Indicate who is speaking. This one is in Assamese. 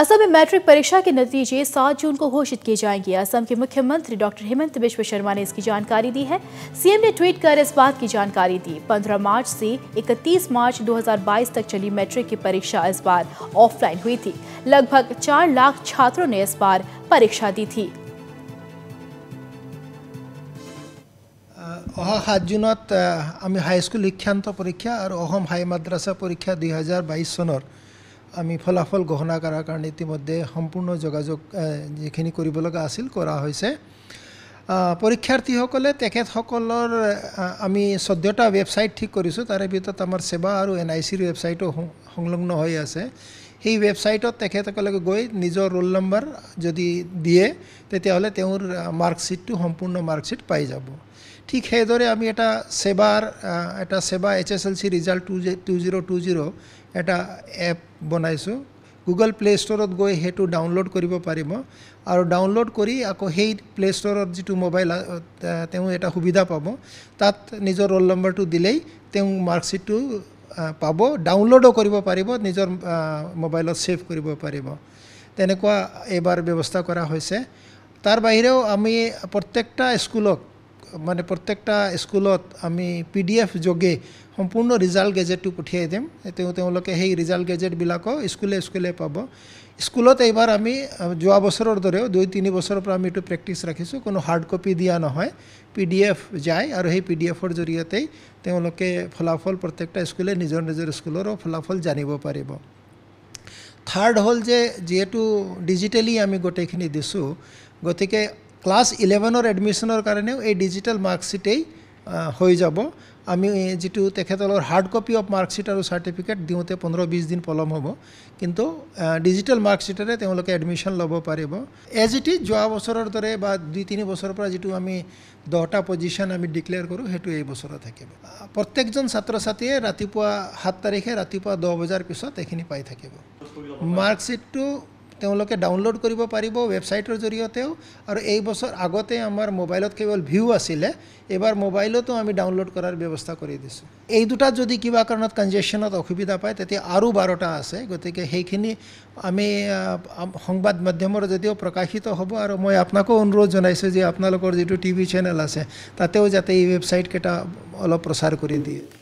Speaker 1: আসমের ম্যাট্রিক পরীক্ষার ফলাফল 7 জুন ঘোষণা করা হবে অসমের মুখ্যমন্ত্রী ডক্টর হিমন্ত বিশ্ব শর্মা এই তথ্য দিয়েছেন সিএম টুইট করে এই কথা জানিয়েছেন 15 মার্চ থেকে 31 মার্চ 2022 পর্যন্ত চলা ম্যাট্রিক পরীক্ষা এবার অফলাইন হয়েছিল প্রায় 4 লাখ ছাত্র এইবার পরীক্ষা দিয়েছিল
Speaker 2: অহ 7 জুনত আমি হাই স্কুল ইখান্ত পরীক্ষা আর অহম হাই মাদ্রাসা পরীক্ষা 2022 সনর আমি ফলাফল ঘোষণা কৰাৰ কাৰণে ইতিমধ্যে সম্পূৰ্ণ যোগাযোগ যিখিনি কৰিব লগা আছিল কৰা হৈছে পৰীক্ষাৰ্থীসকলে তেখেতসকলৰ আমি চৈধ্যটা ৱেবছাইট ঠিক কৰিছোঁ তাৰে ভিতৰত আমাৰ সেৱা আৰু এন আই চিৰ ৱেবছাইটো সংলগ্ন হৈ আছে সেই ৱেবছাইটত তেখেতসকলে গৈ নিজৰ ৰোল নম্বৰ যদি দিয়ে তেতিয়াহ'লে তেওঁৰ মাৰ্কশ্বিটটো সম্পূৰ্ণ মাৰ্কশ্বিট পাই যাব ঠিক সেইদৰে আমি এটা ছেবাৰ এটা SEBA H S L C result two জি টু জিৰ' টু জিৰ' এটা এপ বনাইছোঁ গুগল প্লে ষ্ট'ৰত গৈ সেইটো ডাউনলোড কৰিব পাৰিব আৰু ডাউনলোড কৰি আকৌ সেই প্লে ষ্ট'ৰত যিটো মোবাইল তেওঁ এটা সুবিধা পাব তাত নিজৰ ৰোল নম্বৰটো দিলেই তেওঁ মাৰ্কশ্বিটটো পাব ডাউনলোডো কৰিব পাৰিব নিজৰ মোবাইলত ছেভ কৰিব পাৰিব তেনেকুৱা এইবাৰ ব্যৱস্থা কৰা হৈছে তাৰ বাহিৰেও আমি প্ৰত্যেকটা স্কুলক মানে প্ৰত্যেকটা স্কুলত আমি পি ডি এফ যোগে সম্পূৰ্ণ ৰিজাল্ট গেজেটটো পঠিয়াই দিম তেওঁ তেওঁলোকে সেই ৰিজাল্ট গেজেটবিলাকো স্কুলে স্কুলে পাব স্কুলত এইবাৰ আমি যোৱা বছৰৰ দৰেও দুই তিনি বছৰৰ পৰা আমি এইটো প্ৰেক্টিছ ৰাখিছোঁ কোনো হাৰ্ড কপি দিয়া নহয় পি ডি এফ যায় আৰু সেই পি ডি এফৰ জৰিয়তেই তেওঁলোকে ফলাফল প্ৰত্যেকটা স্কুলে নিজৰ নিজৰ স্কুলৰো ফলাফল জানিব পাৰিব থাৰ্ড হ'ল যে যিহেতু ডিজিটেলি আমি গোটেইখিনি দিছোঁ গতিকে ক্লাছ ইলেভেনৰ এডমিশ্যনৰ কাৰণেও এই ডিজিটেল মাৰ্কশ্বিটেই হৈ যাব আমি যিটো তেখেতলৰ হাৰ্ড কপি অফ মাৰ্কশ্বিট আৰু চাৰ্টিফিকেট দিওঁতে পোন্ধৰ বিছ দিন পলম হ'ব কিন্তু ডিজিটেল মাৰ্কশ্বীটেৰে তেওঁলোকে এডমিশ্যন ল'ব পাৰিব এজ ইট ইজ যোৱা বছৰৰ দৰে বা দুই তিনি বছৰৰ পৰা যিটো আমি দহটা পজিশ্যন আমি ডিক্লেয়াৰ কৰোঁ সেইটো এই বছৰত থাকিব প্ৰত্যেকজন ছাত্ৰ ছাত্ৰীয়ে ৰাতিপুৱা সাত তাৰিখে ৰাতিপুৱা দহ বজাৰ পিছত এইখিনি পাই থাকিব মাৰ্কশ্বিটটো তেওঁলোকে ডাউনলোড কৰিব পাৰিব ৱেবছাইটৰ জৰিয়তেও আৰু এই বছৰ আগতে আমাৰ মোবাইলত কেৱল ভিউ আছিলে এইবাৰ মোবাইলতো আমি ডাউনলোড কৰাৰ ব্যৱস্থা কৰি দিছোঁ এই দুটাত যদি কিবা কাৰণত কনজেশ্যনত অসুবিধা পায় তেতিয়া আৰু বাৰটা আছে গতিকে সেইখিনি আমি সংবাদ মাধ্যমৰ যদিও প্ৰকাশিত হ'ব আৰু মই আপোনাকো অনুৰোধ জনাইছোঁ যে আপোনালোকৰ যিটো টিভি চেনেল আছে তাতেও যাতে এই ৱেবছাইটকেইটা অলপ প্ৰচাৰ কৰি দিয়ে